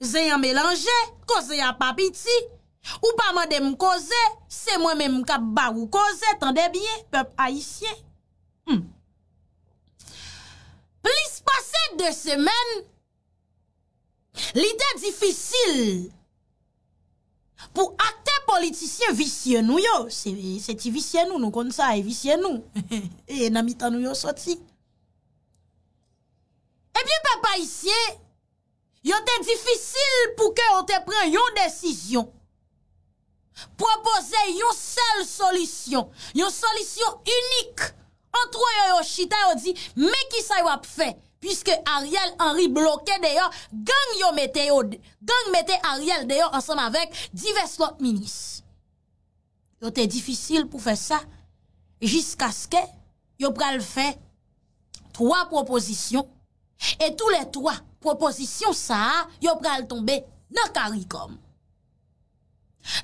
Ze yon melange, koze yon papiti, ou pa man dem koze, se mwen men mkab bag ou koze, tan debye, pep aisyen. Hmm. Plis pase de semen, lide difisil, pou akte politisyen visyen nou yo, se ti visyen nou nou kon sa, e visyen nou, e nan mitan nou yo soti. E pi pep aisyen, yo te difisil pou ke an te pren yon desisyon. Propose yon sel solisyon, yon solisyon unik an tro yon yon chita yon di me ki sa yon ap fe, pwiske Ariel Henry bloke deyo gang yon meteo, gang mete Ariel deyo ansem avèk divers lot minis. Yo te difisil pou fe sa jis kaskè, yo pral fe tro ap proposisyon e tou le tro ap Proposisyon sa, yo pral tombe nan Karikom.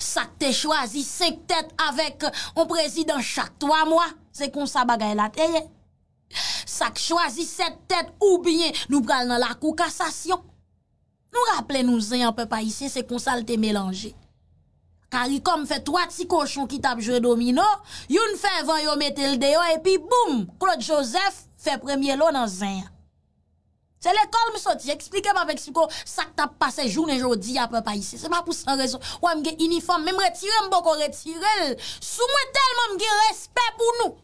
Sak te chwazi sek tèt avèk an prezident chak 3 mwa, se kon sa bagay la teye. Sak chwazi sek tèt oubyen, nou pral nan lakou kassasyon. Nou rapple nou zè, an pe pa isye, se kon sa lte melange. Karikom fè 3 tsi koshon ki tap jwe domino, youn fè van yo metel deyo, epi boum, Claude Joseph fè premye lo nan zè ya. Del ekol mi soti, j eksplike m ap ekspliko sak ta pase jounen jodi ap pa pa isi. Se ma pou san rezon. Ou am ge uniform, men m retirem bo kon retirel. Sou mwen telman m ge respet pou nou.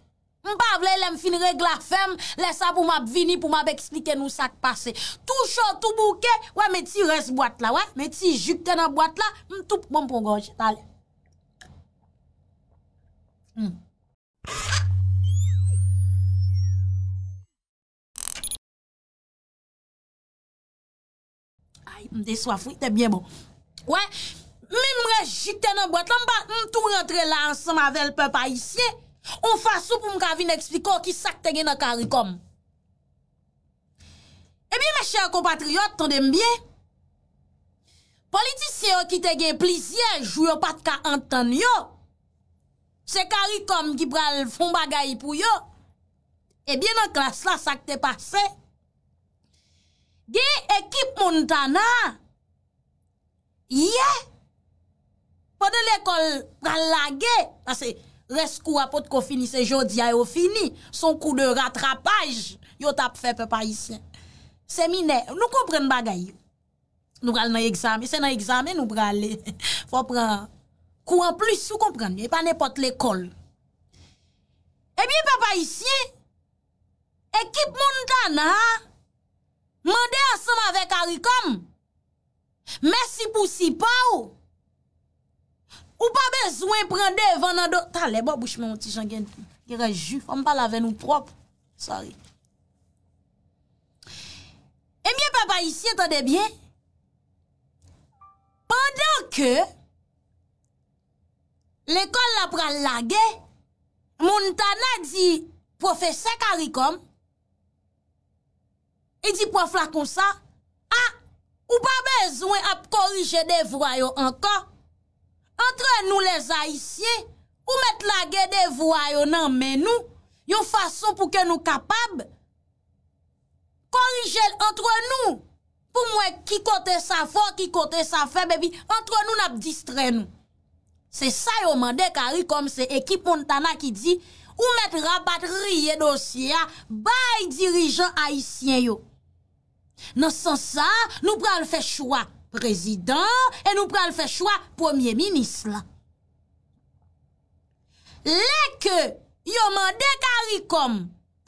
M pa vle lèm fin regla ferm, lè sa pou m ap vini pou m ap eksplike nou sak pase. Tou chou, tou bouke, ou am eti res boate la, ou am eti jukte nan boate la, m m'm tou bon pou m pou goje. Talè. M. Hmm. M de swafou, te bie bon M me mre jite nan botan M pa m tou rentre la ansan ma vel pe pa isye On fa sou pou m ka vi n ekspliko Ki sak te gen nan karikom E bie me chèr komatriot, ton dem bie Politisyon ki te gen plizye Jou yo pat ka anton yo Se karikom ki pral fon bagay pou yo E bie nan klas la sak te pase Gye ekip moun tanan. Ye. Pote l'ekol pral la ge. Pase res kou apot kon fini se jodi a yo fini. Son kou de ratrapaj. Yo tap fe pe pa isye. Semine. Nou kon pren bagay. Nou pral nan egzame. Se nan egzame nou pral le. Fwa pral. Kou an plus. Sou kon pren. E pa nepot l'ekol. E bi pe pa isye. Ekip moun tanan. Ha. Mande ansem ave karikom. Mersi pou sipa ou. Ou pa bezwen prende vanado. Ta le bo bouche moun ti jan gen. Gera ju. Fom pa laven ou prop. Sorry. E mye papa isi etade bien. Pendan ke. L'ekol la pral lage. Moun tana di profese karikom. E di pou an flakoun sa, a, ou ba bezwen ap korije de vwa yo anka, entre nou les haisye, ou met lagye de vwa yo nan men nou, yo fason pou ke nou kapab, korije entre nou, pou mwen ki kote sa fò, ki kote sa fè, bebi, entre nou nap distre nou. Se sa yo mande kari kom se ekipon tana ki di, ou met rabat rye dosye ya, bay dirijon haisye yo. Nan san sa, nou pral fè choua prezident, e nou pral fè choua premier-ministre. Lè ke yon mande karikom,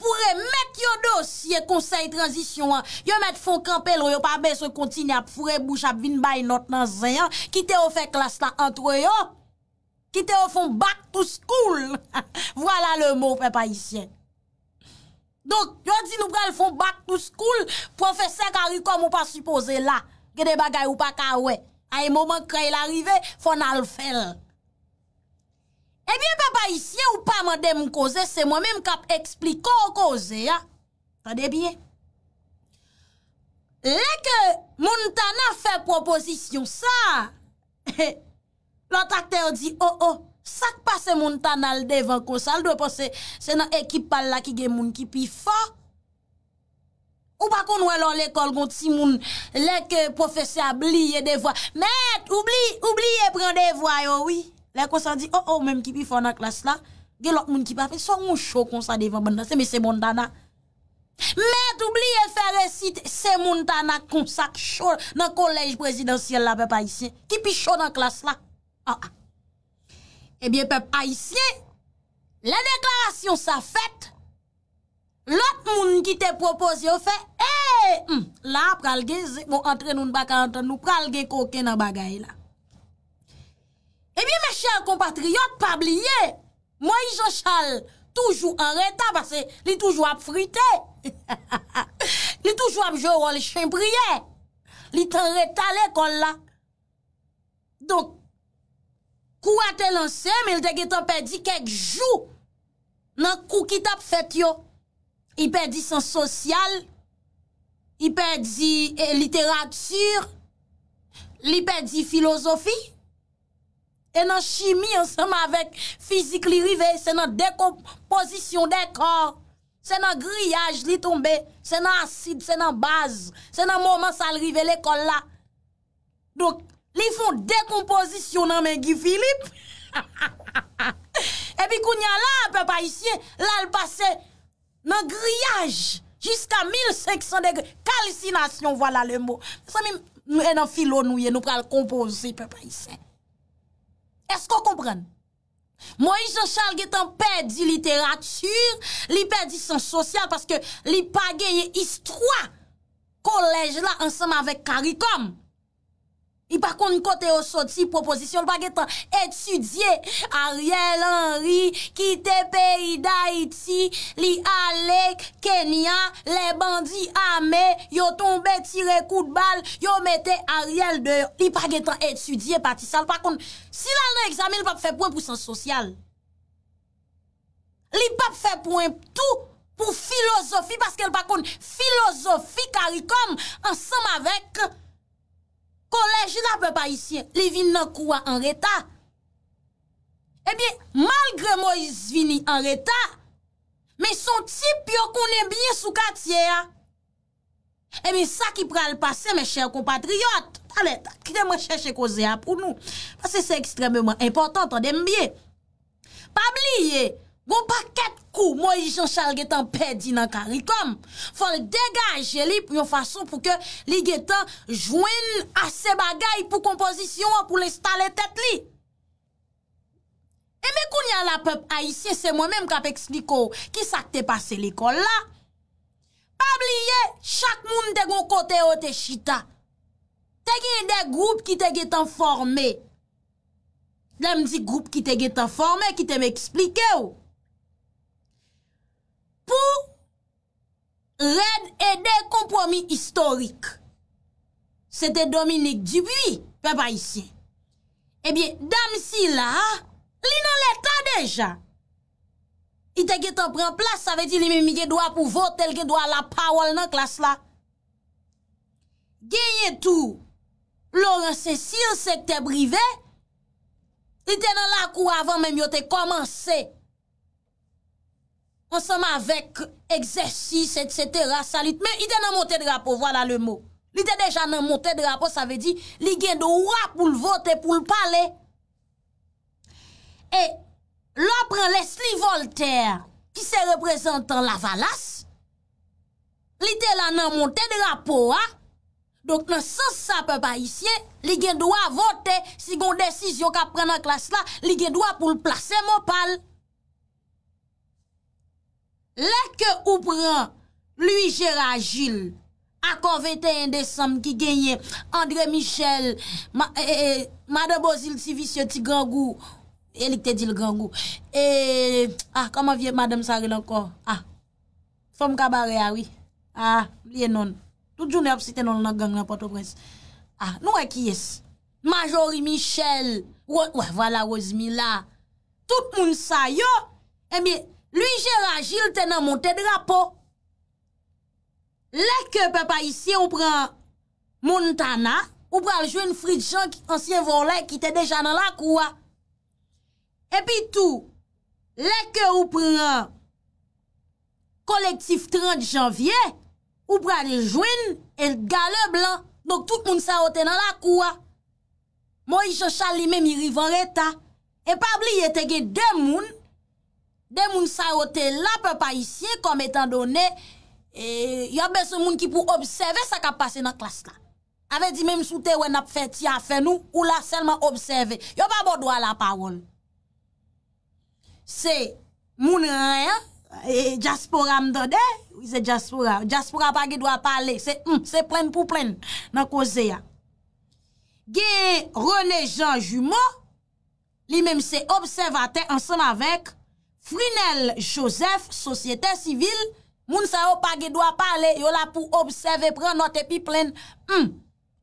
poure mèk yon dosye konsey transisyon an, yon mèk fon kampe lò, yon pa bè se kontine ap fure bouch ap vin bay not nan zè an, ki te o fè klas la antwè yo, ki te o fon bak tou skoul. Vwala lè mò pe pa isyè. Donk, yo di nou prel fon bak tou skoul, profese karikom ou pa suppose la. Gede bagay ou pa karwe. A e momen kre l'arive, fon al fel. E eh biye pe pa isye ou pa mande mkose, se mwen menm kap ekspliko okose ya. Sade biye? Lè ke moun tana fè proposisyon sa, lò takter di o oh, o. Oh, Sak pa se moun tanal devan konsal, dwe pa se nan ekipal la ki gen moun kipi fa. Ou pa kon wè lò lèkol konti moun lèk e profese a bliye devan. Mèt, oubli, oubli e pren devan yo, wè. Lèk konsal di, o, oh, o, oh, mèm kipi fa nan klas la, gen lòk moun kipa. Fè, son moun chò konsal devan mèndan, se mè se moun tanal. Mèt, oubli e fè resit se moun tanal konsal chò, nan kolej brezidansyèl la pe pa isyen. Kipi chò nan klas la, a ah, a. Ah. ebyen eh pep a isye, la deklarasyon sa fèt, lot moun ki te propose yo fè, e, eh, la pralge, moun antrenoun bon, baka antrenoun, pralge koke nan bagay la. Ebyen eh me chèr compatriot, pabliye, moi jo chal, toujou anreta, basè li toujou ap frite, li toujou ap jorol chen priye, li tanreta lè kol la. Dok, kou a te lansem, el dege te pedi kek jou, nan kou ki tap fet yo, i pedi san sosyal, i pedi eh, literatur, li pedi filosofi, e nan chimi ansama avek, fizik li rive, se nan dekomposisyon dekor, se nan griyaj li tombe, se nan asid, se nan baz, se nan mouman sal rive l'ekol la. Dok, Li fon dekompozisyon nan men gifilip... Ha ha ha ha ha... Epi kou nyan la pe pa isye... La l basen nan griyaj... Jiska 1500 degre... Kalsinasyon wala le mo... San mi nou enan filo nouye... Nou pral kompozy pe pa isye... Esko kompren? Mo isye chal getan pedi literatur... Li pedi san sosyal... Paske li pageye istroa... Kolej la ansama vek karikom... I pa kon, kote yo soti proposisyon, li pa getan etudye, Ariel Henry, kite peyi da iti, li Alec Kenya, le bandi Ame, yo tombe tire kou de bal, yo mette Ariel de, li pa getan etudye pati sa, li pa kon, si la nan examen, li pa fe pouen pou sens sosyal. Li pa pouen pouen pou, pou filosofi, parceke li pa kon, filosofi karikom, ansam avek, Kolej nan pe pa isyen, li vin nan kouwa an reta. Ebyen, malgre Moïse vini an reta, men son tip yo konen bie sou katiye a. Ebyen, sa ki pral pase, men chèr kompatriyot, tanè, ta kreman chèche koze a pou nou. Pase se ekstremement importantan den bie. Pa bliye, Gon pa ket kou mwen yon chal getan pedi nan karikom. Fon degaje li yon fason pou ke li getan jwen ase bagay pou kompozisyon pou lestale tet li. E me koun yon la pep aisyen, se mwen menm kap ekspliko ki sakte pase l'ekol la. Pabli ye, chak moun de gon kote o te chita. Te gen yon de group ki te getan formé. La m di group ki te getan formé ki te m eksplike ou. Red e de kompromis historik Sete Dominique Dubuis Pe pa isye Ebyen eh dam si la Li nan leta deja I teke te pren plas Sa veti li mimi ge doa pou vot Tel ge doa la pawol nan klas la Genye tou Laurent Cecil Sekte brive Li te nan la kou avan Mem yo te komanse ansanman vek eksersis, et cetera, salit. Men, ide nan montè drapo, wala le mo. L'ide deja nan montè drapo, sa ve di, li gen do a pou l'vote pou l'pale. E, l'opren Leslie Voltaire, ki se reprezentan la valas, l'ide la nan montè drapo a, donk nan sas sa pe pa isye, li gen do a vote, si gon desisyon ka pren nan klas la, li gen do a pou l'plase mopal. Lè ke ou pran, luy jera jil, akon 21 desam ki genye, Andre Michel, madè bo zil tivis yo ti gangou, elik te dil gangou, e, a, kama vie madèm saril ankon, a, som kabare awi, a, liye non, tout jouni ap sitenon nan gang na poto pres, a, nou e ki yes, majori Michel, wè, wè, wè, wè la rozmi la, tout moun sa yo, e eh mi, Louis Gérard Gilles te nan monte drapo. Lèkè pe pa isi ou pran Montana, ou pran jouen Fridjank, ansyen volèk, ki te dejan nan la kouwa. Epi tou, lèkè ou pran kolektif 30 janvye, ou pran jouen el gale blan, dok tout moun sa ou te nan la kouwa. Mo y chan chan li mè mi rivan reta, epab li y te gen dè moun, De moun sa yote la pe pa isye, kom etan do ne, yo be se moun ki pou obseve, sa ka pase nan klas nan. Ave di menm sou te we nap feti a fenou, ou la selman obseve. Yo pa bodwa la pawon. Se moun re, jaspora e, mdode, ou se jaspora, jaspora pa ge dwa pale, hmm, se plen pou plen nan koze ya. Ge Rene Jean Jumon, li menm se obsevate ansan avek, frinel josef, sosyete sivil, moun sa yo page dwa pale, yo la pou obseve, pren note pi plen, hmm,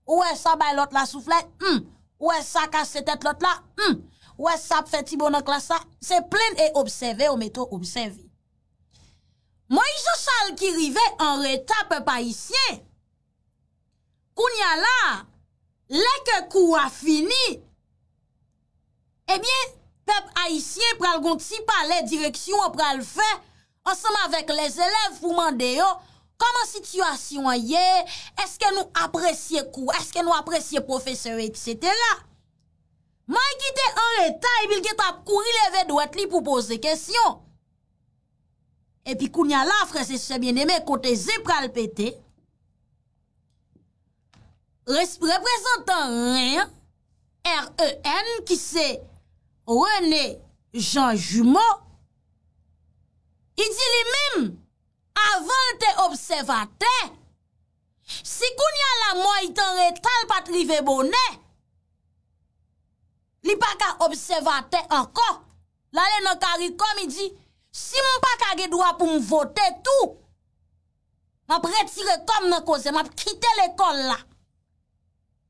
ou e sa bay lot la souflet, hmm, ou e sa kase tete lot la, hmm, ou e sa pfe ti bonok la sa, se plen e obseve, ou meto obseve. Mo yi sou sal ki rive, an retape pa isye, koun ya la, leke kou a fini, e eh bie, pep ayisyen pral gonti pa le direksyon pral fe, ansanm avèk le zelèv vou mande yo, koman situasyon ye, eske nou apresye kou, eske nou apresye profeseur, etc. Ma yi kite an reta, e bil get ap kou, ilève dwet li pou pose kesyon. E pi kou nyalan, fre se sebyen eme, kote ze pral pete, reprezentan ren, R-E-N, ki se, René Jean Jumeau, i di li mèm, avan te obsevate, si koun ya la mò itan re tal pat li ve bonè, li paka obsevate anko, la le nò kari kom, si moun paka ge dwa pou m votè tou, m ap retire kom mè koze, m ap kite lè kon la,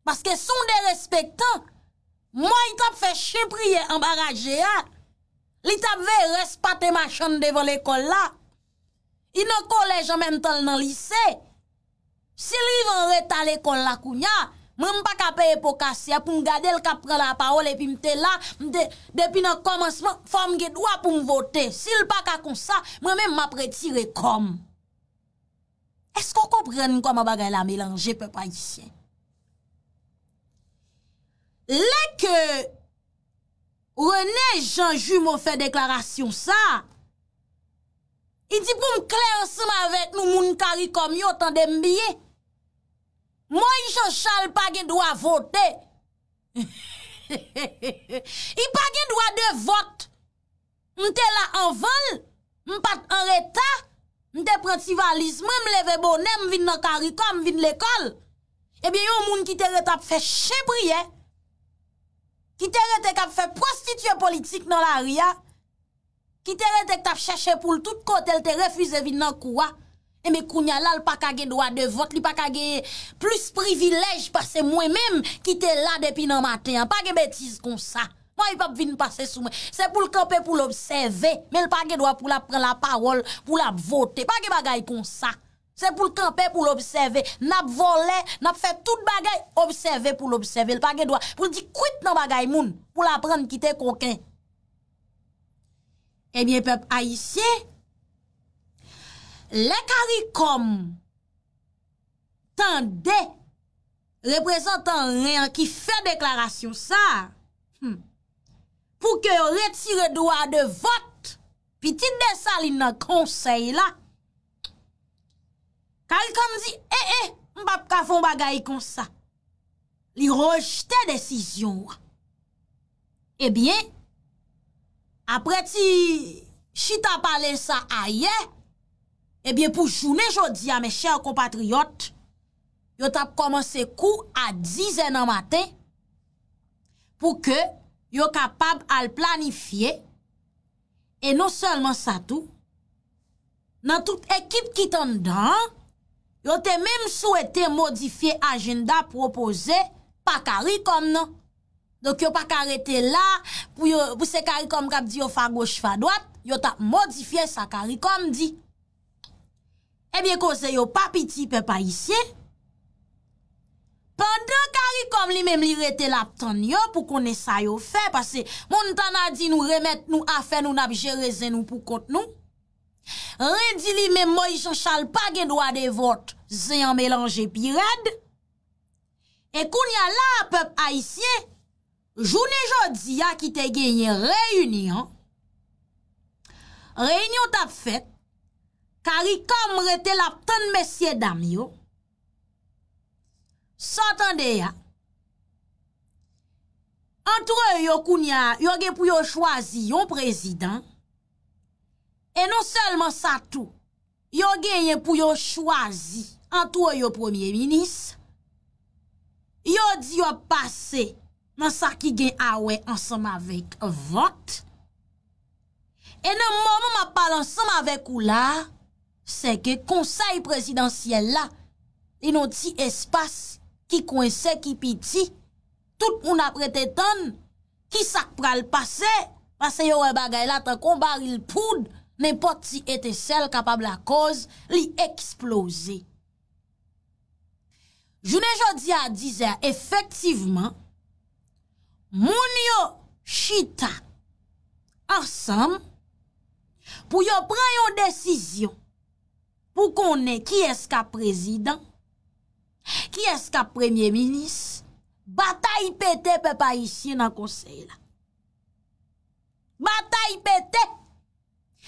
baske son de respektan, Mwa it ap fe chepriye ambaraje a, li tap ve respate machan devon l'ekol la. I nou kolej an menm tal nan lise. Se li ven ret al ekol la kounya, mwen mpa kape epokasya pou m gade l ka pre la parol epi mte la, mte depi nan komansman fom ge dwa pou m vote. Se l pa ka kon sa, mwen menm ma pretire kom. Esko kou prenen kwa m bagay la melanje pe pa yisyen? Lè ke Rene Jean Jumeau fè deklarasyon sa, iti pou m kler seman avèk nou moun karikom yo tan dem biye, mwen yon chal pa gen do a vote. Yon pa gen do a de vote. M te la an vol, m pat an reta, m te protivalizme, m leve bonem vin nan karikom, vin l'ekol. Ebyen yon moun ki te reta pfeche priye, ki te rete kap fe prostitue politik nan la ria, ki te rete kap chache pou l tout kote, el te refuze vin nan koua, e me kounya la l pakage doa de vot, li pakage plus privilej, parce mwen menm ki te la depi nan maten, pakage betiz kon sa, mwen yi pap vin pase sou men, se pou l kap e pou l obseve, men l pakage doa pou la pren la parol, pou la vote, pakage bagay kon sa. pou l'kampe pou l'observe nap vole, nap fe tout bagay observe pou l'observe pou l di kwit nan bagay moun pou l apren kite konken ebyen pep a isye le karikom tan de representan rey an ki fe deklarasyon sa hmm, pou ke retire doa de vot pi ti de sali nan konsey la Kalkan di, e, eh, e, eh, mbap kafon bagay kon sa. Li rojte desisyon. E eh bie, apre ti chita pale sa a ye, e bie pou jounen jodi a me chè ou kompatriyot, yo tap komanse kou a dizen an maten, pou ke yo kapab al planifiye, e nou selman sa tou, nan tout ekip ki ton dan, yo te mèm souwete modifiye ajenda propoze pa karikom nan. Dok yo pa karete la pou se karikom kap di yo fa goch fa doat, yo ta modifiye sa karikom di. Ebyen eh kose yo pa piti pe pa isye, pandan karikom li mèm li rete la pton yo pou kone sa yo fe, pase moun tan a di nou remet nou afe nou nabje rezen nou pou kont nou. re di li men Moïse Chalpa gen wade vot, ze yon melange pi rad, e koun ya la pep a isye, jouni jodi ya ki te genye reyuni an, reyuni yo tap fet, kari kam rete la pten mesye dam yo, sotan de ya, antre yo koun ya, yo gen pou yo chwazi yon prezident, E non selman sa tou, yo genyen pou yo chwazi an tou yo premier minis. Yo di yo pase nan sa ki gen awen ansam avek vot. E nan mou mou ma pale ansam avek ou la, se ke konsey presidansyen la, li nou ti espas ki konsey ki pi ti, tout mou na prete ton, ki sak pra l'pase, pase yo wè bagay la tan kon baril poud, men poti ete sel kapab la koz li eksplose. Jounen jodi a dizè, efektivman, moun yo chita, ansam, pou yo pran yon desisyon, pou konen ki eska prezident, ki eska premye milis, batay pete pe pa isye nan konsey la. Batay pete,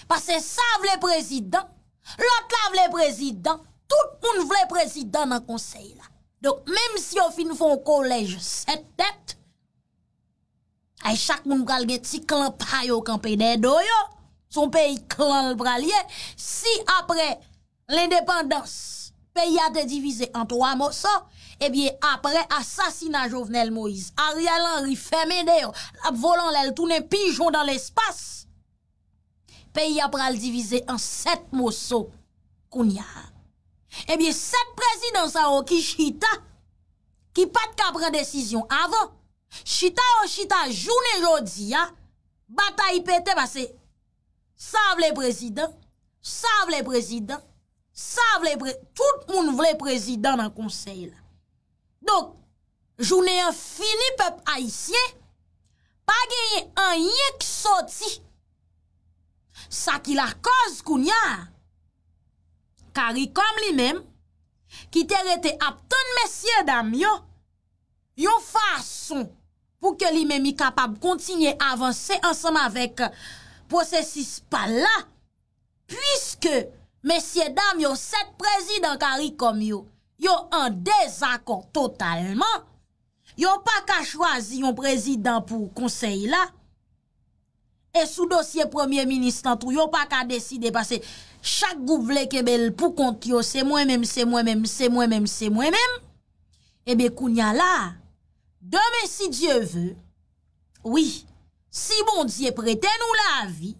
Pase sa vle prezidant, lak la vle prezidant, tout moun vle prezidant nan konsey la. Donk, mèm si yo fin foun kolèj set tèt, ay chak moun kalbe ti klan payo kan peyde do yo, son pey klan l pralye, si apre l indépendans, pey ya de divize an to amos sa, eh apre asasina jovenel Moïse, a rialan rifemene yo, ap volan lèl toune pijon dan l espas, peyi ap ral divize an set moso koun ya. Ebyen, eh set prezidans a o ki chita, ki pat ka pren desisyon avan, chita o chita, jounen jodi ya, batay pete basen, sa vle prezidans, sa vle prezidans, sa vle prezidans, tout moun vle prezidans nan konsey la. Dok, jounen yon fili pep a isye, pa genye an yek soti, sa ki la koz kou nyan. Kari kom li mem, ki te rete ap ton mesye dam yo, yo fason pou ke li mem i kapab kontinye avanse ansanm avek posesis pa la, pwiske mesye dam yo set prezidant kari kom yo, yo an dezakor totalman, yo pa ka chwazi yon prezidant pou konsey la, E sou dosye premier ministant... Ou yo pa ka deside pase... Chak gouvle kebel pou kont yo... Se mwen mèm, se mwen mèm, se mwen mèm, se mwen mèm... Ebe kounya la... Deme si Diyo vè... Oui... Si bon Diyo prete nou la vi...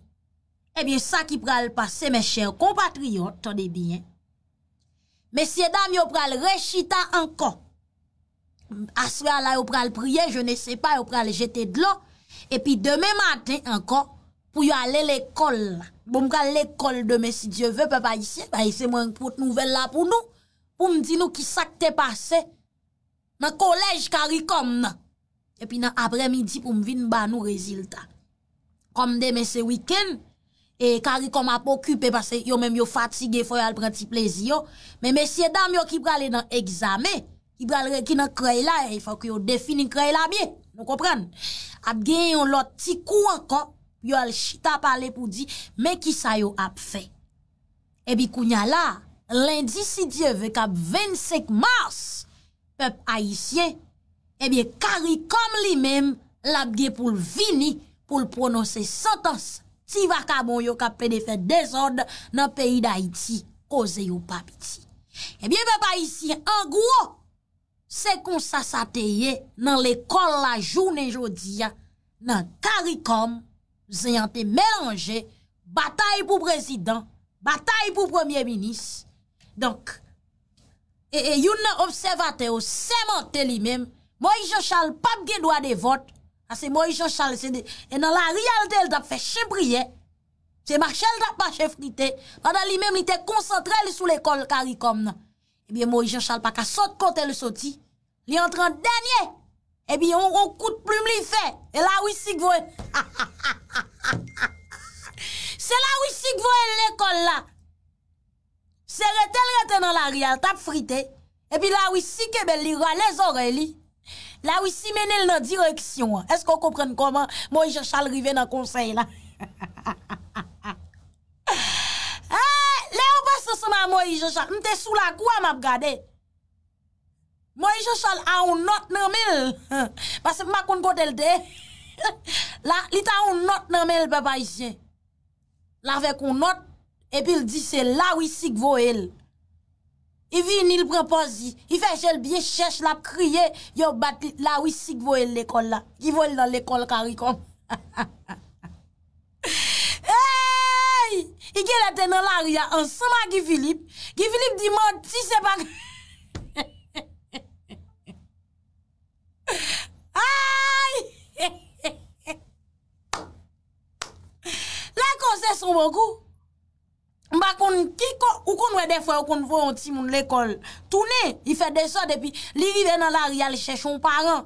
Ebe sa ki pral pase... Mè chèr compatriot, tonè biyen... Mè siye dam yo pral rechita ankan... Aswa la yo pral priye... Je ne se pa yo pral jete dlo... E pi deme maten ankon pou yo ale l'ekol la. Boum kal l'ekol deme si dieu ve pe pa isye. Pa isye mwen kote nouvel la pou nou. Pou mdi nou ki sakte pase. Nan kolej karikom nan. E pi nan apre midi pou mvin ban nou reziltan. Kom deme se wiken. E karikom apokupe pase yo menm yo fatige foy alpren ti plezio. Men mesye dam yo ki prale nan egzame. Ki nan krela e fok yo defini krela miye. Nou kompren, ap gen yon lot ti kou ankon, yon al chita pale pou di, men ki sa yo ap fe. Ebi kou nyalan, lendi si diye ve kap 25 mars, pep Haitien, ebi eh karikom li men, l ap gen pou l vini, pou l pronose satans, ti vakabon yo kap pedefe desod nan peyi da Haiti, oze yo papiti. Ebi eh pep Haitien, an gouo, se kon sa sa teye nan l'ekol la jounen jodi ya, nan karikom, ze yante melange, batay pou prezident, batay pou premier-ministre, donk, e, e yon nan observate ou semente li mem, Moïse Jean-Charles pape genwa de vot, a se Moïse Jean-Charles, e nan la rialde el dap fe chebriye, se marchel dap pa chefrite, rada li mem li te konsentrele sou l'ekol karikom nan, e bien Moïse Jean-Charles pa ka sot kote le soti, Li entran denye, ebi eh yon ron koute plume li fe. E la wisi k vwen. Se la wisi k vwen l'ekol la. Se rete l rete nan la ria tap frite. Ebi la wisi kebel li rwa le zore li. La wisi menel nan direksyon. Esko kompren koman moun ije chal rive nan konsey la. E, le ou pas se seman moun ije chal. Mte sou la kou a map gade. Mwen yon sol a yon not nanmel. Pase mwen akoun kote l de. La, li ta yon not nanmel beba yon. La vek yon not. Epi yon di se la wisi kvoel. Yon vin yon brepozi. Yon fè jel biye chèche la kriye. Yon bat la wisi kvoel l ekol la. Ki wole nan l ekol karikon. Eyyy! Yon gil ete nan l aria ansama ki Filip. Ki Filip di moun ti se bak... Lè kon se son ban kou Mba kon kikon Ou kon wè defwen ou kon wè ontimoun l'ekol Tounè, i fè desò Depi li vè nan la ria lè chèchon paran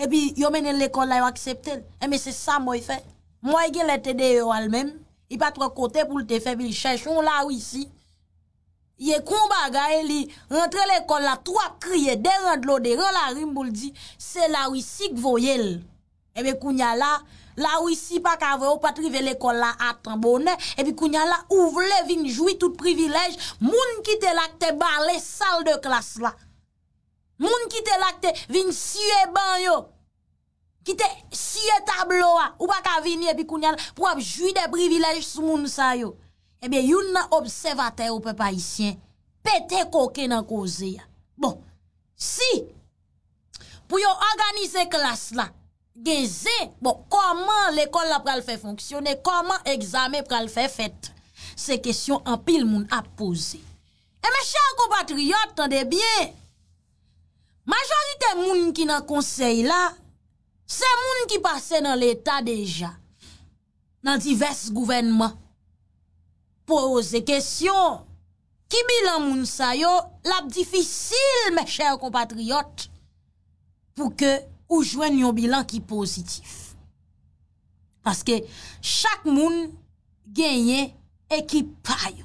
Epi yo menen l'ekol la yo akseptè e Eme se sa mwen fè Mwen gen lè tè de yo almen I pa tro kote pou lè te fè Bè lè chèchon la wè si Ye kon bagay Rentre l'ekol la, tro a kriye Deran de lo deran la rime bou l'di Se la wè si kvo yè lè Ebe eh kounya eh la, la ou isi pa ka ve ou pa trive le kol la atran bonen, ebi kounya la ou vle vinjoui tout privilej, moun kite lakte ban le sal de klas la. Moun kite lakte vinjoui ban yo, kite souye tablo a, ou pa ka vini ebi eh kounya la pou apjoui de privilej sou moun sa yo. Ebe yon na obsevate ou pe pa isyen, pete koke nan kouze ya. Bon, si pou yo organize klas la, Geze, bon, koman l'ekol la pral fè fonksyonè, koman egzame pral fè fèt, se kesyon an pil moun ap pose. E eh, me chèr compatriot, tande bien, majorite moun ki nan konsey la, se moun ki pase nan l'Etat deja, nan divers gouvenman, pose kesyon, ki bilan moun sayo, lap difisil, me chèr compatriot, pou ke, ou jwen yon bilan ki pozitif. Paske chak moun genye ekip payo.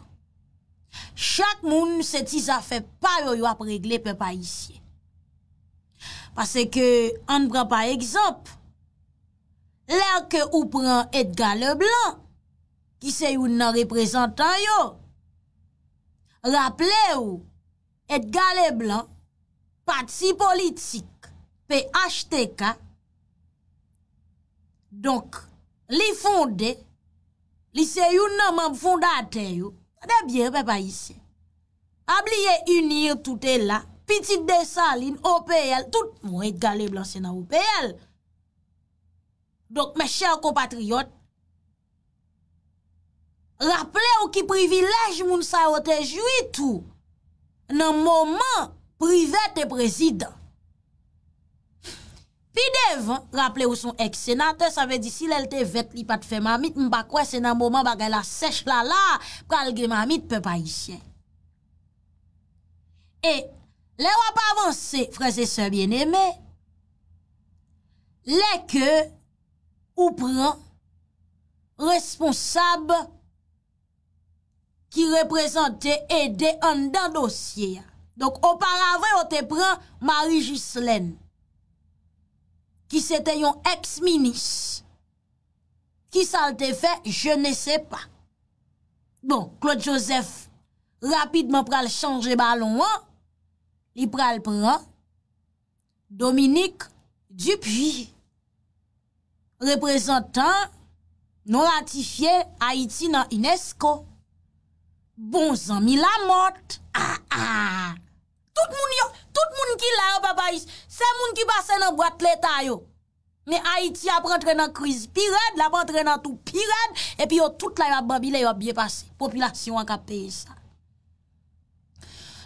Chak moun se ti zafep payo yo ap regle pe payisyen. Paske ke an pran pa egzop, lèr ke ou pran et gale blan, ki se yon nan reprezentan yo, raple ou, et gale blan, pati politik, pe achte ka donk li fonde lise yon nanman fonde ate yon ade byer pe pa yise ab liye unir tout e la pitik de salin OPL tout mwen e gale blanse nan OPL donk me chèr ko patriyot rapple ou ki privilej moun sa otè jouy tou nan mouman privè te prezident Pi devan, rappele ou son ek senate, sa ve di si lel te vet li pat fe mamit, mba kwe se nan mouman bagay la sech la la, pral ge mamit pe pa isye. E, le wap avanse, freze se bieneme, le ke ou pran responsab ki represente ede an dan dosye. Donk, oparave ou te pran Marijus Lennon. ki se te yon ex-minis. Ki sa lte fe, je ne se pa. Bon, Claude Joseph, rapidman pral chanje balon an, li pral pran, Dominique Dupuis, reprezentan non ratifiye Haiti nan Inesco. Bon zan mi la mot! Ha! Ah, ah. Ha! Tout moun ki la yo papayis, se moun ki basen nan brote leta yo. Me Haiti ap rentre nan kriz, pi red, la ap rentre nan tou, pi red, epi yo tout la yon babile yo biye pase. Popilasyon an ka peye sa.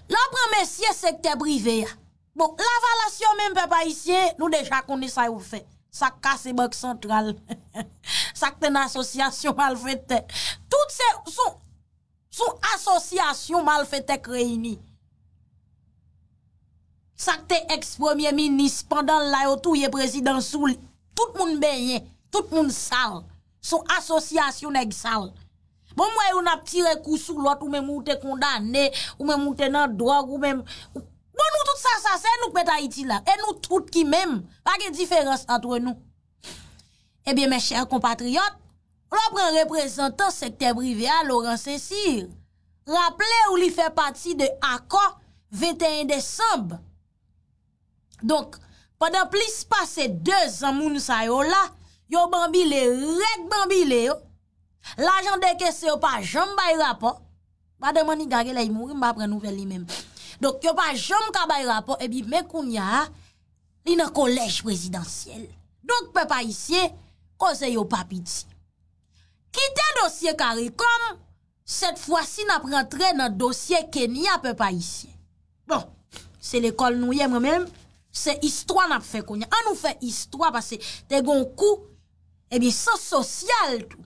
La prame siye sekte brivey ya. Bon, la valasyon men papayisyen, nou deja kone sa yo fe. Sa kase bok sentral. Sa kten asosyasyon mal fete. Tout se son asosyasyon mal fete kreini. Sak te ex-premier-ministre pandan la yo tou ye prezident sou tout moun beye, tout moun sal sou asosyasyon ek sal Bon mwen yo nap ti rekousou lot ou men moun te kondane ou men moun tenan drog Bon nou tout sa sa se nou kwen ta iti la e nou tout ki mem pa gen diferans atwen nou Ebyen eh men chèr kompatriot lopren reprezentant sekteb rivea Laurent Césire Raple ou li fe pati de AKO 21 désemb Donk, pa de plis pase de zan moun sa yo la, yo bambile, rek bambile yo, la jan deke se yo pa jom bay rapo, ba deman ni gage la yi mouri, mba pre nouvel li menm. Donk, yo pa jom ka bay rapo, ebi me koun ya, li nan kolej prezidentiyel. Donk, pe pa isye, koze yo papi di. Kite dosye karikom, set fwa si na prentre nan dosye kenya pe pa isye. Bon, se le kol nouye menm, Se istwa nap fe konye An nou fe istwa pase te gon kou Ebi sos sosyal tou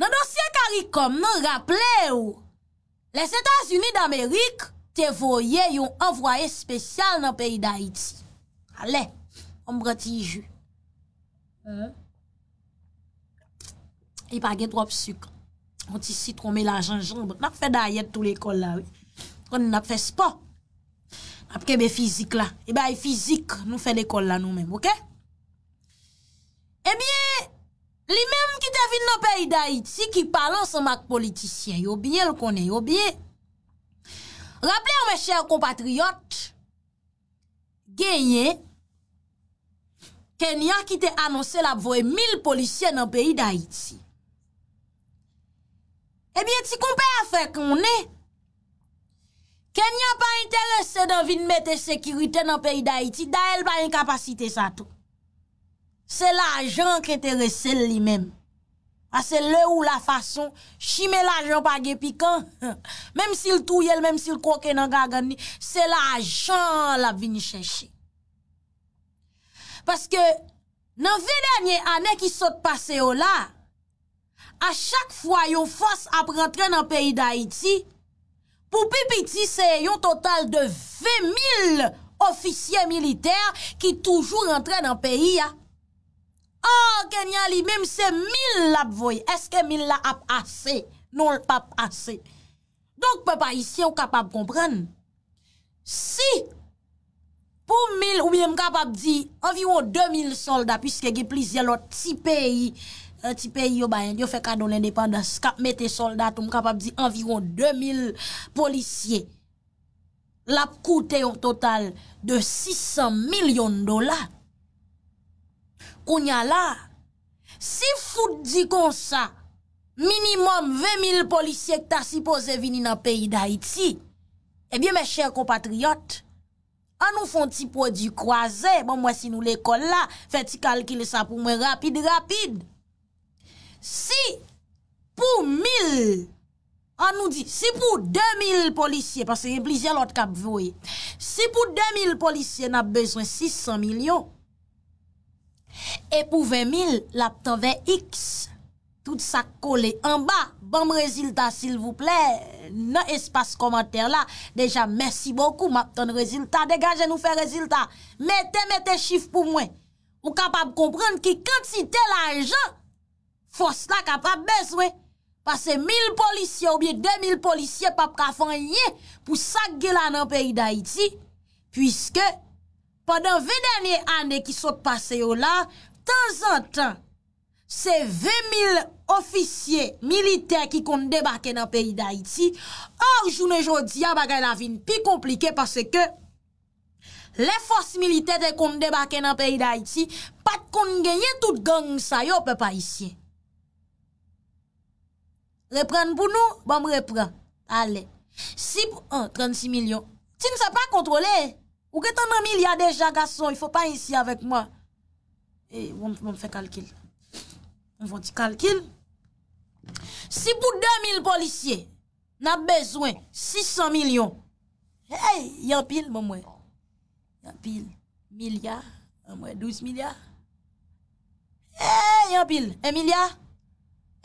Nan dosye karikom Nan raple ou Les Etats-Unis d'Amerik Te voye yon avoye spesyal Nan peyi d'Aiti Ale, ombrati yi ju Yi e page trop suk Onti si trome la janjan Nap fe dayet tou l'ekol la Koni nap fe spok apke be fizik la, e bay fizik, nou fè l'ekol la nou mèm, okey? E eh bie, li mèm ki te fin nan peyi da iti ki palan se mak politisyen, yo bie l konen, yo bie. Raple ou mè chèr kompatriyot, genye, kenya ki te anonsè la pou vwe mil polisyen nan peyi da iti. E eh bie, ti konpe a fè konen, Ken yon pa interese dan vin mette sekirite nan peyi da iti, da el pa yon kapasite sa tou. Se la ajan ki interese li men. A se le ou la fason, shime la ajan pa gepi kan, menm si l tou yel, menm si l kouke nan gagan ni, se la ajan la vin cheshe. Paske nan vi danyen ane ki sot pase yo la, a chak fwa yon fos ap rentre nan peyi da iti, Pou pipiti, se yon total de 20 000 ofisye militer ki toujou rentren an peyi ya. A, oh, kenyali, mèm se 1000 la ap voye. Eske 1000 la ap ase, non l pape ase. Donk pepa, isye ou kapap kompren. Si, pou 1000, ou mèm kapap di, avyon 2000 solda, piske ge plizye loti peyi, an euh, ti peyi yo bayen, yo fek adon en depan dan skap mette soldat ou m kapap di anviron 2000 polisye lap koute yo total de 600 milyon dola kounya la si foute di kon sa minimum 20 000 polisye ki ta si pose vini nan peyi d'Haïti, ebyen eh mè chèr kompatriot an nou fon ti po di kwaze bon mwen si nou l'ekol la, fe ti kalkile sa pou mwen rapide rapide Si pou 1 000, an nou di, si pou 2 000 polisye, pas se implizye lout kap vouye, si pou 2 000 polisye nab bezwen 600 milyon, e pou 20 000, laptan ve x, tout sa kole an ba, ban m reziltan sil vouple, nan espas komantèr la, deja mersi bokou m aptan reziltan, degajen nou fe reziltan, mette, mette chif pou mwen, ou kapab komprende ki kant si tel anjan, Fos la ka pa bezwe, pase 1000 polisye ou bie 2000 polisye pa prafan ye, pou sak gela nan peyi da iti, pwiske, padan 20 ane ki sou pase yo la, tan zan tan, se 20 000 ofisye milite ki kon debake nan peyi da iti, or jounen jodi ya bagay la vin pi komplike, pase ke, le fos milite te kon debake nan peyi da iti, pat kon genye tout gang sa yo pe pa iti, Repren pou nou, bom repren. Ale, si pou 36 milyon. Ti n se pa kontrole, ou ke ton 1 milyar deja gason, y fo pa insi avèk mwa. E, bom fè kalkil. On vò ti kalkil. Si pou 2 mil policye, nan bezwen 600 milyon. Hey, yon pil mwen mwen. Yon pil, milyar, mwen 12 milyar. Hey, yon pil, 1 milyar.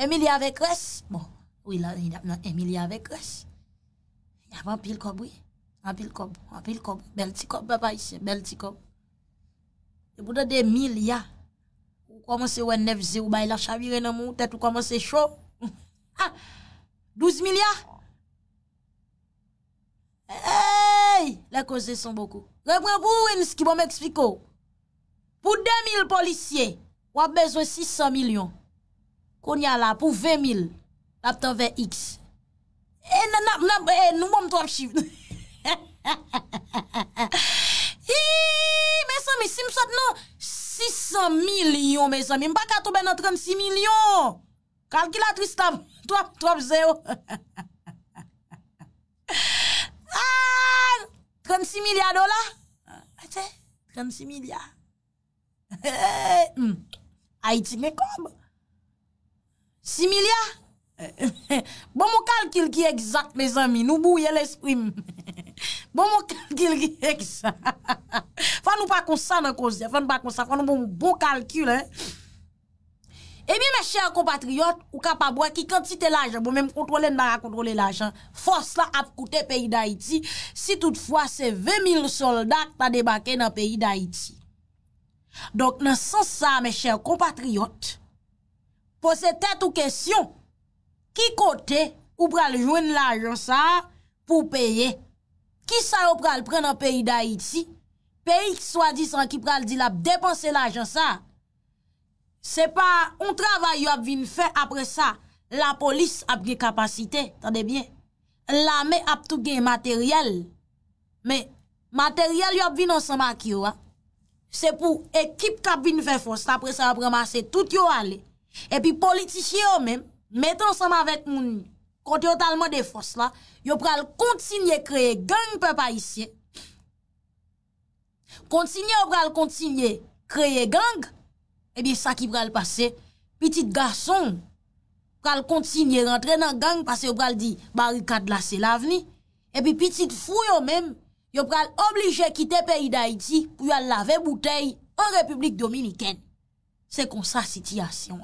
1 milyar vek res mwen. Bon. Ou il ap nan emilya avek res. Ya ap an pil kobou. An pil kobou. An pil kobou. Bel ti kobou. Bel ti kobou. E bouda de emilya. Ou komanse wè nefze. Ou bay la chavire nan mou. Tet ou komanse chom. Douze milya. Eyyy. Lè koze son boku. Gè mwen pou wè niski bon mè ekspiko. Pou demil polisye. Wap bezwe six san milyon. Konya la pou ve mil. Laptop VX. E, e, nou mwom twap shiv. Meso mi simsot nou 600 milyon, meso mi. Mpaka toube nou 36 milyon. Kalkilatris twap, twap, twap, zew. 36 milyon dola. Ate, 36 milyon. Aiti me kob. 6 milyon dola. Bon moun kalkil ki egzak me zami Nou bou yel esprim Bon moun kalkil ki egzak Fanyou pa konsan nan konsan Fanyou pa konsan, fanyou bon moun bon kalkil Emi eh me chèr kompatriot Ou kapabwa ki kantite l'ajan Bon mè m kontrole n dar a kontrole l'ajan Fos la ap koute peyi d'Aiti Si toutfwa se ve mil soldak Ta debake nan peyi d'Aiti Donk nan san sa Me chèr kompatriot Pose tèt ou kesyon ki kote ou pral jwen l'agen sa pou peye. Ki sa ou pral pren an peyi da iti, peyi swa di san ki pral di lap depanse l'agen sa. Se pa, un travay yo ap vin fe apre sa, la polis ap gen kapasite, tande bien. La me ap tou gen materyel. Me, materyel yo ap vin ansan mak yo a. Se pou ekip kap vin fe fos, apre sa ap remase tout yo ale. E pi politisye yo menm, Met ansanm avet moun konti otalman de fos la, yo pral kontinye kreye gang pe pa isye. Kontinye yo pral kontinye kreye gang, ebi sa ki pral pase, pitit gason pral kontinye rentre nan gang pase yo pral di barikad la se la veni, ebi pitit fou yo men, yo pral oblije kite peyi da iti pou yo lave boutei an Republik Dominiken. Se kon sa sitiyasyon.